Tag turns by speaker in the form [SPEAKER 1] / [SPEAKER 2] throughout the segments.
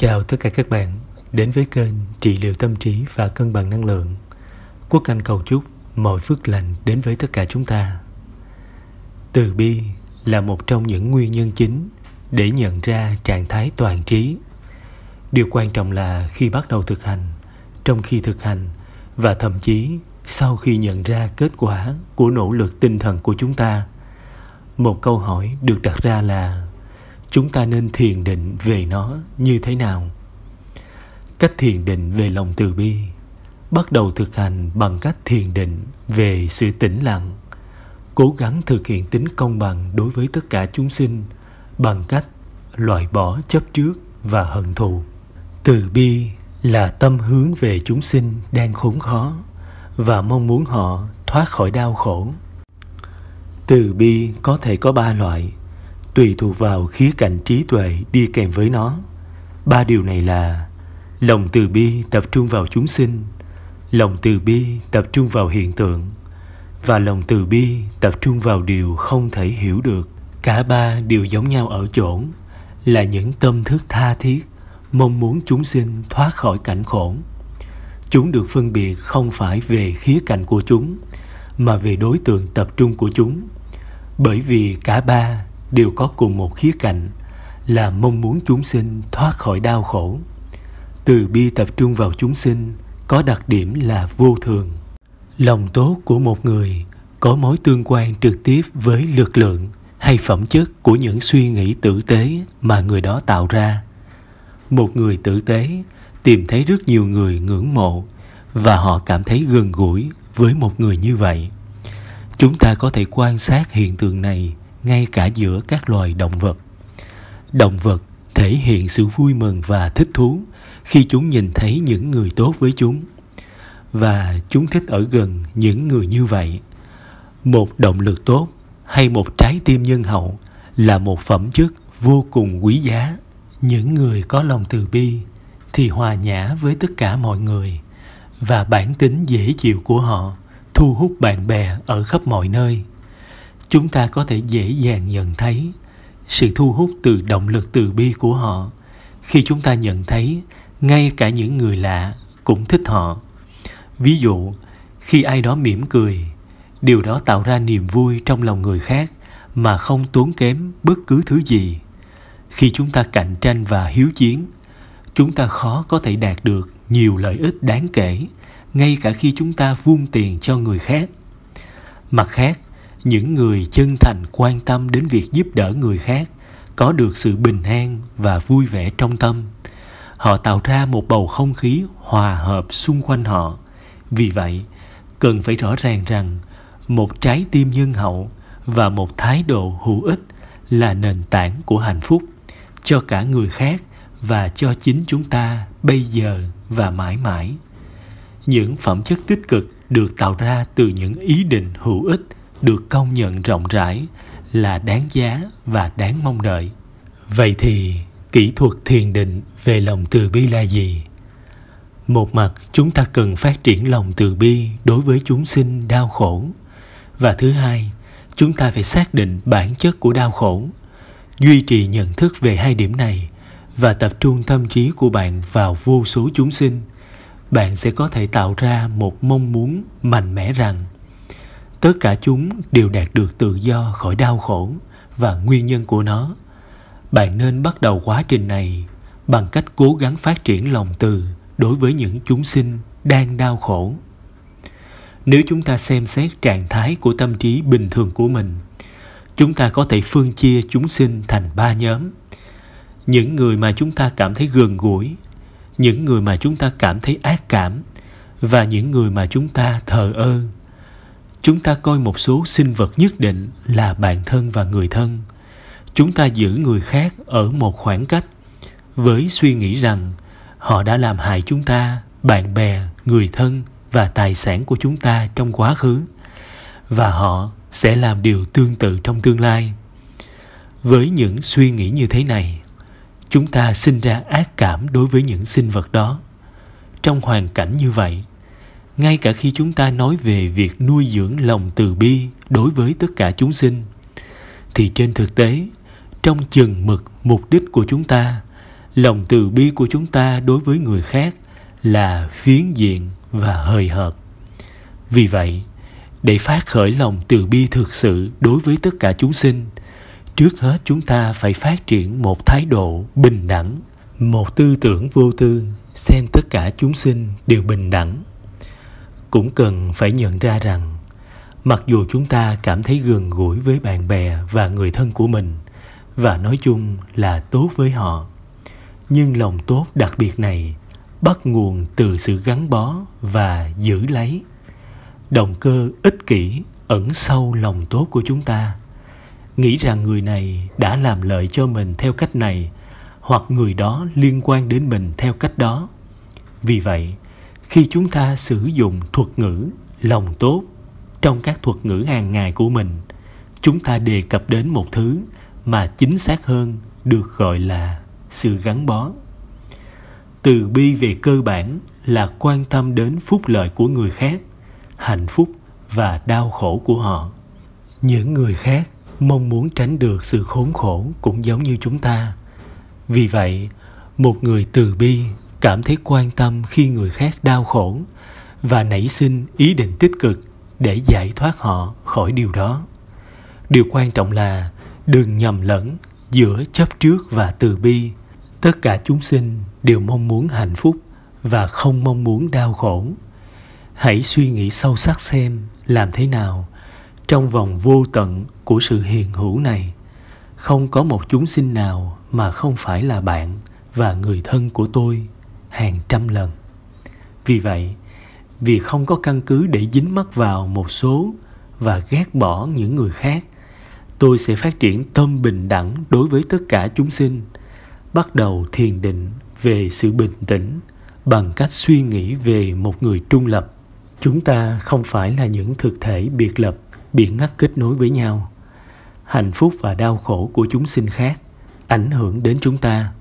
[SPEAKER 1] Chào tất cả các bạn đến với kênh trị liệu tâm trí và cân bằng năng lượng. Quốc Anh cầu chúc mọi phước lành đến với tất cả chúng ta. Từ bi là một trong những nguyên nhân chính để nhận ra trạng thái toàn trí. Điều quan trọng là khi bắt đầu thực hành, trong khi thực hành và thậm chí sau khi nhận ra kết quả của nỗ lực tinh thần của chúng ta. Một câu hỏi được đặt ra là chúng ta nên thiền định về nó như thế nào cách thiền định về lòng từ bi bắt đầu thực hành bằng cách thiền định về sự tĩnh lặng cố gắng thực hiện tính công bằng đối với tất cả chúng sinh bằng cách loại bỏ chấp trước và hận thù từ bi là tâm hướng về chúng sinh đang khốn khó và mong muốn họ thoát khỏi đau khổ từ bi có thể có ba loại tùy thuộc vào khí cảnh trí tuệ đi kèm với nó. Ba điều này là lòng từ bi tập trung vào chúng sinh, lòng từ bi tập trung vào hiện tượng và lòng từ bi tập trung vào điều không thể hiểu được. Cả ba đều giống nhau ở chỗ là những tâm thức tha thiết mong muốn chúng sinh thoát khỏi cảnh khổ. Chúng được phân biệt không phải về khía cạnh của chúng mà về đối tượng tập trung của chúng bởi vì cả ba đều có cùng một khía cạnh là mong muốn chúng sinh thoát khỏi đau khổ. Từ bi tập trung vào chúng sinh có đặc điểm là vô thường. Lòng tốt của một người có mối tương quan trực tiếp với lực lượng hay phẩm chất của những suy nghĩ tử tế mà người đó tạo ra. Một người tử tế tìm thấy rất nhiều người ngưỡng mộ và họ cảm thấy gần gũi với một người như vậy. Chúng ta có thể quan sát hiện tượng này ngay cả giữa các loài động vật. Động vật thể hiện sự vui mừng và thích thú khi chúng nhìn thấy những người tốt với chúng và chúng thích ở gần những người như vậy. Một động lực tốt hay một trái tim nhân hậu là một phẩm chất vô cùng quý giá. Những người có lòng từ bi thì hòa nhã với tất cả mọi người và bản tính dễ chịu của họ thu hút bạn bè ở khắp mọi nơi chúng ta có thể dễ dàng nhận thấy sự thu hút từ động lực từ bi của họ khi chúng ta nhận thấy ngay cả những người lạ cũng thích họ ví dụ khi ai đó mỉm cười điều đó tạo ra niềm vui trong lòng người khác mà không tốn kém bất cứ thứ gì khi chúng ta cạnh tranh và hiếu chiến chúng ta khó có thể đạt được nhiều lợi ích đáng kể ngay cả khi chúng ta vung tiền cho người khác mặt khác những người chân thành quan tâm đến việc giúp đỡ người khác có được sự bình an và vui vẻ trong tâm họ tạo ra một bầu không khí hòa hợp xung quanh họ vì vậy cần phải rõ ràng rằng một trái tim nhân hậu và một thái độ hữu ích là nền tảng của hạnh phúc cho cả người khác và cho chính chúng ta bây giờ và mãi mãi những phẩm chất tích cực được tạo ra từ những ý định hữu ích được công nhận rộng rãi là đáng giá và đáng mong đợi vậy thì kỹ thuật thiền định về lòng từ bi là gì một mặt chúng ta cần phát triển lòng từ bi đối với chúng sinh đau khổ và thứ hai chúng ta phải xác định bản chất của đau khổ duy trì nhận thức về hai điểm này và tập trung tâm trí của bạn vào vô số chúng sinh bạn sẽ có thể tạo ra một mong muốn mạnh mẽ rằng tất cả chúng đều đạt được tự do khỏi đau khổ và nguyên nhân của nó bạn nên bắt đầu quá trình này bằng cách cố gắng phát triển lòng từ đối với những chúng sinh đang đau khổ nếu chúng ta xem xét trạng thái của tâm trí bình thường của mình chúng ta có thể phân chia chúng sinh thành ba nhóm những người mà chúng ta cảm thấy gần gũi những người mà chúng ta cảm thấy ác cảm và những người mà chúng ta thờ ơ chúng ta coi một số sinh vật nhất định là bạn thân và người thân chúng ta giữ người khác ở một khoảng cách với suy nghĩ rằng họ đã làm hại chúng ta bạn bè người thân và tài sản của chúng ta trong quá khứ và họ sẽ làm điều tương tự trong tương lai với những suy nghĩ như thế này chúng ta sinh ra ác cảm đối với những sinh vật đó trong hoàn cảnh như vậy ngay cả khi chúng ta nói về việc nuôi dưỡng lòng từ bi đối với tất cả chúng sinh thì trên thực tế trong chừng mực mục đích của chúng ta lòng từ bi của chúng ta đối với người khác là phiến diện và hời hợt vì vậy để phát khởi lòng từ bi thực sự đối với tất cả chúng sinh trước hết chúng ta phải phát triển một thái độ bình đẳng một tư tưởng vô tư xem tất cả chúng sinh đều bình đẳng cũng cần phải nhận ra rằng mặc dù chúng ta cảm thấy gần gũi với bạn bè và người thân của mình và nói chung là tốt với họ nhưng lòng tốt đặc biệt này bắt nguồn từ sự gắn bó và giữ lấy động cơ ích kỷ ẩn sâu lòng tốt của chúng ta nghĩ rằng người này đã làm lợi cho mình theo cách này hoặc người đó liên quan đến mình theo cách đó vì vậy khi chúng ta sử dụng thuật ngữ lòng tốt trong các thuật ngữ hàng ngày của mình chúng ta đề cập đến một thứ mà chính xác hơn được gọi là sự gắn bó từ bi về cơ bản là quan tâm đến phúc lợi của người khác hạnh phúc và đau khổ của họ những người khác mong muốn tránh được sự khốn khổ cũng giống như chúng ta vì vậy một người từ bi cảm thấy quan tâm khi người khác đau khổ và nảy sinh ý định tích cực để giải thoát họ khỏi điều đó điều quan trọng là đừng nhầm lẫn giữa chấp trước và từ bi tất cả chúng sinh đều mong muốn hạnh phúc và không mong muốn đau khổ hãy suy nghĩ sâu sắc xem làm thế nào trong vòng vô tận của sự hiền hữu này không có một chúng sinh nào mà không phải là bạn và người thân của tôi hàng trăm lần. Vì vậy, vì không có căn cứ để dính mắc vào một số và ghét bỏ những người khác, tôi sẽ phát triển tâm bình đẳng đối với tất cả chúng sinh, bắt đầu thiền định về sự bình tĩnh bằng cách suy nghĩ về một người trung lập. Chúng ta không phải là những thực thể biệt lập, bị ngắt kết nối với nhau. Hạnh phúc và đau khổ của chúng sinh khác ảnh hưởng đến chúng ta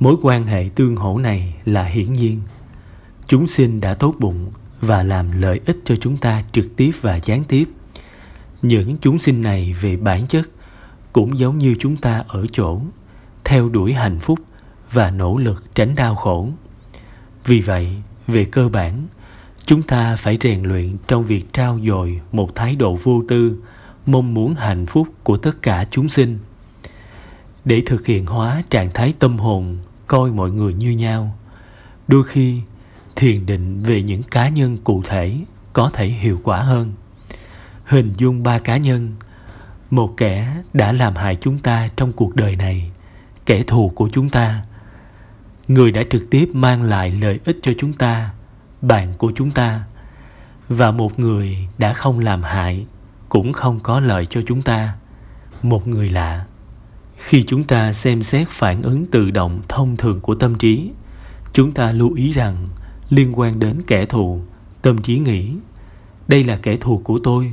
[SPEAKER 1] mối quan hệ tương hỗ này là hiển nhiên chúng sinh đã tốt bụng và làm lợi ích cho chúng ta trực tiếp và gián tiếp những chúng sinh này về bản chất cũng giống như chúng ta ở chỗ theo đuổi hạnh phúc và nỗ lực tránh đau khổ vì vậy về cơ bản chúng ta phải rèn luyện trong việc trao dồi một thái độ vô tư mong muốn hạnh phúc của tất cả chúng sinh để thực hiện hóa trạng thái tâm hồn coi mọi người như nhau đôi khi thiền định về những cá nhân cụ thể có thể hiệu quả hơn hình dung ba cá nhân một kẻ đã làm hại chúng ta trong cuộc đời này kẻ thù của chúng ta người đã trực tiếp mang lại lợi ích cho chúng ta bạn của chúng ta và một người đã không làm hại cũng không có lợi cho chúng ta một người lạ khi chúng ta xem xét phản ứng tự động thông thường của tâm trí chúng ta lưu ý rằng liên quan đến kẻ thù tâm trí nghĩ đây là kẻ thù của tôi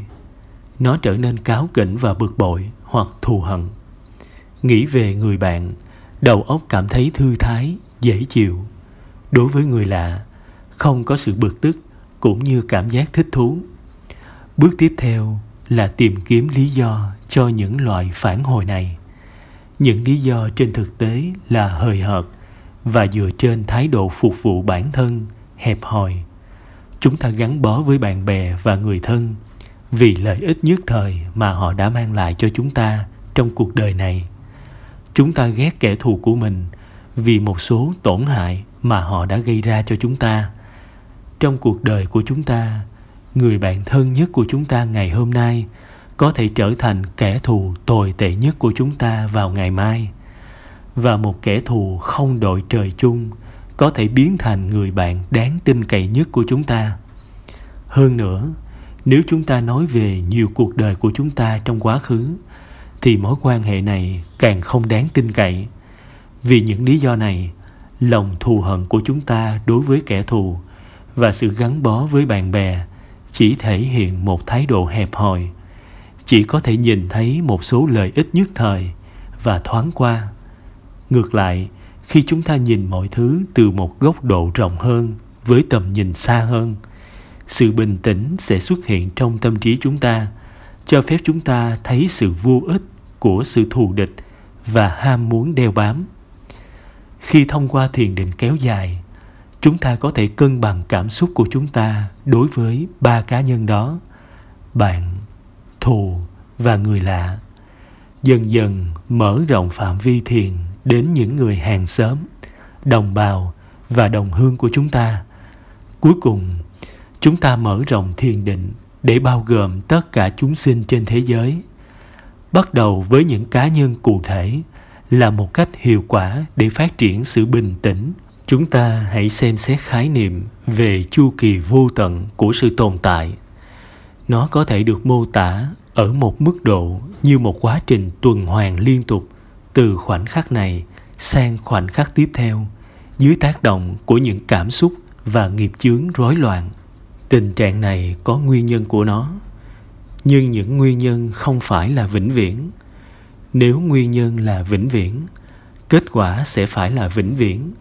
[SPEAKER 1] nó trở nên cáo kỉnh và bực bội hoặc thù hận nghĩ về người bạn đầu óc cảm thấy thư thái dễ chịu đối với người lạ không có sự bực tức cũng như cảm giác thích thú bước tiếp theo là tìm kiếm lý do cho những loại phản hồi này những lý do trên thực tế là hời hợt và dựa trên thái độ phục vụ bản thân hẹp hòi chúng ta gắn bó với bạn bè và người thân vì lợi ích nhất thời mà họ đã mang lại cho chúng ta trong cuộc đời này chúng ta ghét kẻ thù của mình vì một số tổn hại mà họ đã gây ra cho chúng ta trong cuộc đời của chúng ta người bạn thân nhất của chúng ta ngày hôm nay có thể trở thành kẻ thù tồi tệ nhất của chúng ta vào ngày mai và một kẻ thù không đội trời chung có thể biến thành người bạn đáng tin cậy nhất của chúng ta hơn nữa nếu chúng ta nói về nhiều cuộc đời của chúng ta trong quá khứ thì mối quan hệ này càng không đáng tin cậy vì những lý do này lòng thù hận của chúng ta đối với kẻ thù và sự gắn bó với bạn bè chỉ thể hiện một thái độ hẹp hòi chỉ có thể nhìn thấy một số lợi ích nhất thời và thoáng qua ngược lại khi chúng ta nhìn mọi thứ từ một góc độ rộng hơn với tầm nhìn xa hơn sự bình tĩnh sẽ xuất hiện trong tâm trí chúng ta cho phép chúng ta thấy sự vô ích của sự thù địch và ham muốn đeo bám khi thông qua thiền định kéo dài chúng ta có thể cân bằng cảm xúc của chúng ta đối với ba cá nhân đó bạn thù và người lạ dần dần mở rộng phạm vi thiền đến những người hàng xóm đồng bào và đồng hương của chúng ta cuối cùng chúng ta mở rộng thiền định để bao gồm tất cả chúng sinh trên thế giới bắt đầu với những cá nhân cụ thể là một cách hiệu quả để phát triển sự bình tĩnh chúng ta hãy xem xét khái niệm về chu kỳ vô tận của sự tồn tại nó có thể được mô tả ở một mức độ như một quá trình tuần hoàn liên tục từ khoảnh khắc này sang khoảnh khắc tiếp theo dưới tác động của những cảm xúc và nghiệp chướng rối loạn tình trạng này có nguyên nhân của nó nhưng những nguyên nhân không phải là vĩnh viễn nếu nguyên nhân là vĩnh viễn kết quả sẽ phải là vĩnh viễn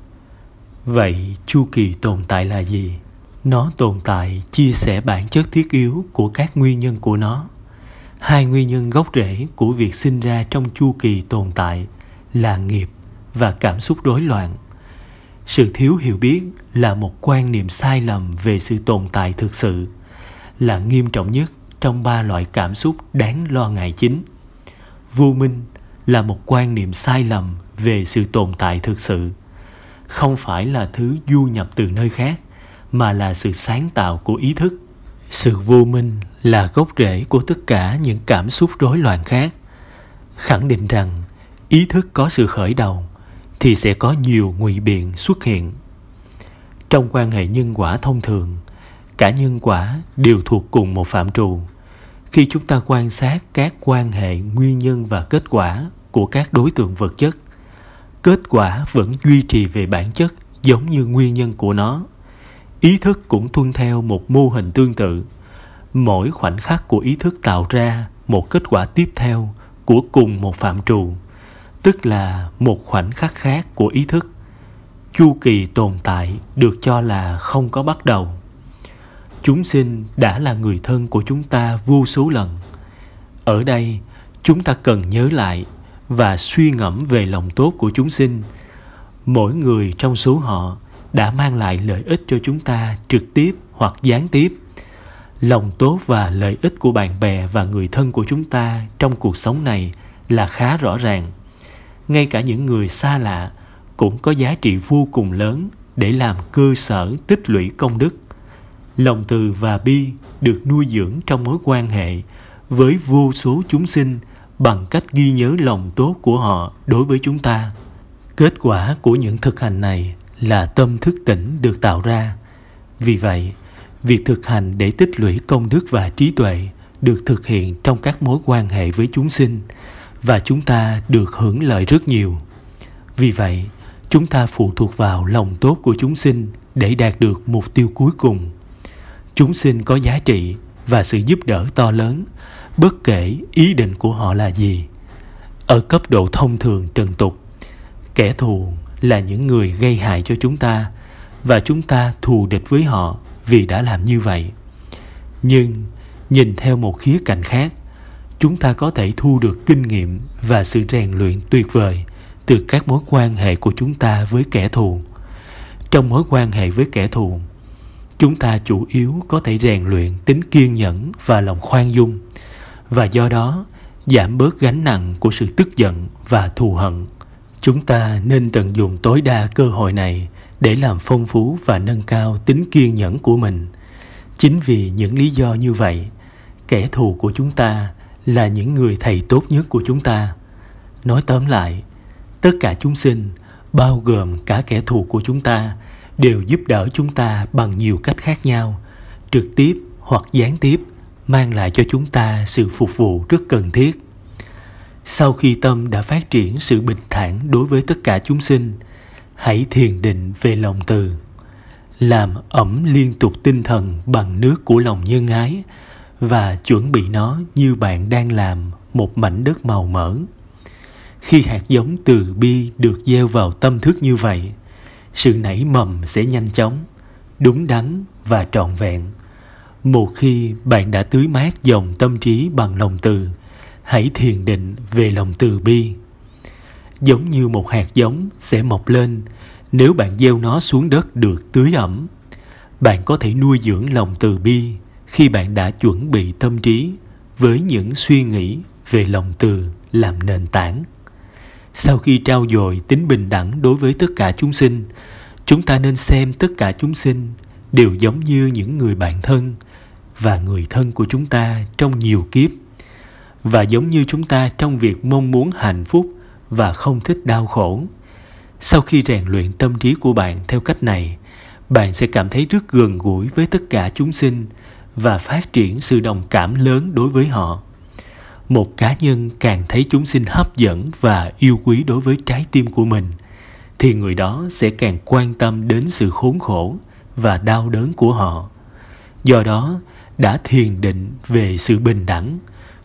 [SPEAKER 1] vậy chu kỳ tồn tại là gì nó tồn tại chia sẻ bản chất thiết yếu của các nguyên nhân của nó hai nguyên nhân gốc rễ của việc sinh ra trong chu kỳ tồn tại là nghiệp và cảm xúc rối loạn sự thiếu hiểu biết là một quan niệm sai lầm về sự tồn tại thực sự là nghiêm trọng nhất trong ba loại cảm xúc đáng lo ngại chính vô minh là một quan niệm sai lầm về sự tồn tại thực sự không phải là thứ du nhập từ nơi khác mà là sự sáng tạo của ý thức sự vô minh là gốc rễ của tất cả những cảm xúc rối loạn khác khẳng định rằng ý thức có sự khởi đầu thì sẽ có nhiều ngụy biện xuất hiện trong quan hệ nhân quả thông thường cả nhân quả đều thuộc cùng một phạm trù khi chúng ta quan sát các quan hệ nguyên nhân và kết quả của các đối tượng vật chất kết quả vẫn duy trì về bản chất giống như nguyên nhân của nó ý thức cũng tuân theo một mô hình tương tự mỗi khoảnh khắc của ý thức tạo ra một kết quả tiếp theo của cùng một phạm trù tức là một khoảnh khắc khác của ý thức chu kỳ tồn tại được cho là không có bắt đầu chúng sinh đã là người thân của chúng ta vô số lần ở đây chúng ta cần nhớ lại và suy ngẫm về lòng tốt của chúng sinh mỗi người trong số họ đã mang lại lợi ích cho chúng ta trực tiếp hoặc gián tiếp lòng tốt và lợi ích của bạn bè và người thân của chúng ta trong cuộc sống này là khá rõ ràng ngay cả những người xa lạ cũng có giá trị vô cùng lớn để làm cơ sở tích lũy công đức lòng từ và bi được nuôi dưỡng trong mối quan hệ với vô số chúng sinh bằng cách ghi nhớ lòng tốt của họ đối với chúng ta kết quả của những thực hành này là tâm thức tỉnh được tạo ra. Vì vậy, việc thực hành để tích lũy công đức và trí tuệ được thực hiện trong các mối quan hệ với chúng sinh và chúng ta được hưởng lợi rất nhiều. Vì vậy, chúng ta phụ thuộc vào lòng tốt của chúng sinh để đạt được mục tiêu cuối cùng. Chúng sinh có giá trị và sự giúp đỡ to lớn, bất kể ý định của họ là gì. Ở cấp độ thông thường trần tục, kẻ thù là những người gây hại cho chúng ta và chúng ta thù địch với họ vì đã làm như vậy nhưng nhìn theo một khía cạnh khác chúng ta có thể thu được kinh nghiệm và sự rèn luyện tuyệt vời từ các mối quan hệ của chúng ta với kẻ thù trong mối quan hệ với kẻ thù chúng ta chủ yếu có thể rèn luyện tính kiên nhẫn và lòng khoan dung và do đó giảm bớt gánh nặng của sự tức giận và thù hận Chúng ta nên tận dụng tối đa cơ hội này để làm phong phú và nâng cao tính kiên nhẫn của mình. Chính vì những lý do như vậy, kẻ thù của chúng ta là những người thầy tốt nhất của chúng ta. Nói tóm lại, tất cả chúng sinh, bao gồm cả kẻ thù của chúng ta, đều giúp đỡ chúng ta bằng nhiều cách khác nhau, trực tiếp hoặc gián tiếp, mang lại cho chúng ta sự phục vụ rất cần thiết sau khi tâm đã phát triển sự bình thản đối với tất cả chúng sinh hãy thiền định về lòng từ làm ẩm liên tục tinh thần bằng nước của lòng nhân ái và chuẩn bị nó như bạn đang làm một mảnh đất màu mỡ khi hạt giống từ bi được gieo vào tâm thức như vậy sự nảy mầm sẽ nhanh chóng đúng đắn và trọn vẹn một khi bạn đã tưới mát dòng tâm trí bằng lòng từ hãy thiền định về lòng từ bi giống như một hạt giống sẽ mọc lên nếu bạn gieo nó xuống đất được tưới ẩm bạn có thể nuôi dưỡng lòng từ bi khi bạn đã chuẩn bị tâm trí với những suy nghĩ về lòng từ làm nền tảng sau khi trao dồi tính bình đẳng đối với tất cả chúng sinh chúng ta nên xem tất cả chúng sinh đều giống như những người bạn thân và người thân của chúng ta trong nhiều kiếp và giống như chúng ta trong việc mong muốn hạnh phúc và không thích đau khổ sau khi rèn luyện tâm trí của bạn theo cách này bạn sẽ cảm thấy rất gần gũi với tất cả chúng sinh và phát triển sự đồng cảm lớn đối với họ một cá nhân càng thấy chúng sinh hấp dẫn và yêu quý đối với trái tim của mình thì người đó sẽ càng quan tâm đến sự khốn khổ và đau đớn của họ do đó đã thiền định về sự bình đẳng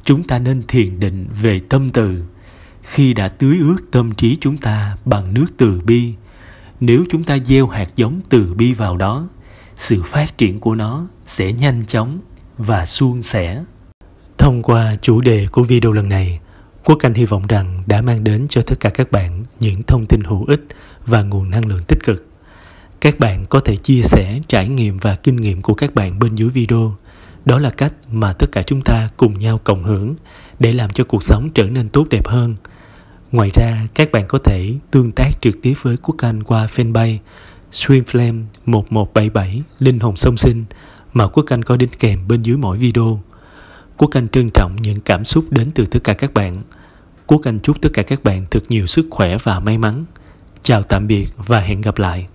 [SPEAKER 1] chúng ta nên thiền định về tâm từ khi đã tưới ướt tâm trí chúng ta bằng nước từ bi nếu chúng ta gieo hạt giống từ bi vào đó sự phát triển của nó sẽ nhanh chóng và suôn sẻ thông qua chủ đề của video lần này quốc anh hy vọng rằng đã mang đến cho tất cả các bạn những thông tin hữu ích và nguồn năng lượng tích cực các bạn có thể chia sẻ trải nghiệm và kinh nghiệm của các bạn bên dưới video đó là cách mà tất cả chúng ta cùng nhau cộng hưởng để làm cho cuộc sống trở nên tốt đẹp hơn ngoài ra các bạn có thể tương tác trực tiếp với quốc anh qua fanpage streamflame 1177 linh hồn Sông sinh mà quốc anh có đính kèm bên dưới mỗi video quốc anh trân trọng những cảm xúc đến từ tất cả các bạn quốc anh chúc tất cả các bạn thật nhiều sức khỏe và may mắn chào tạm biệt và hẹn gặp lại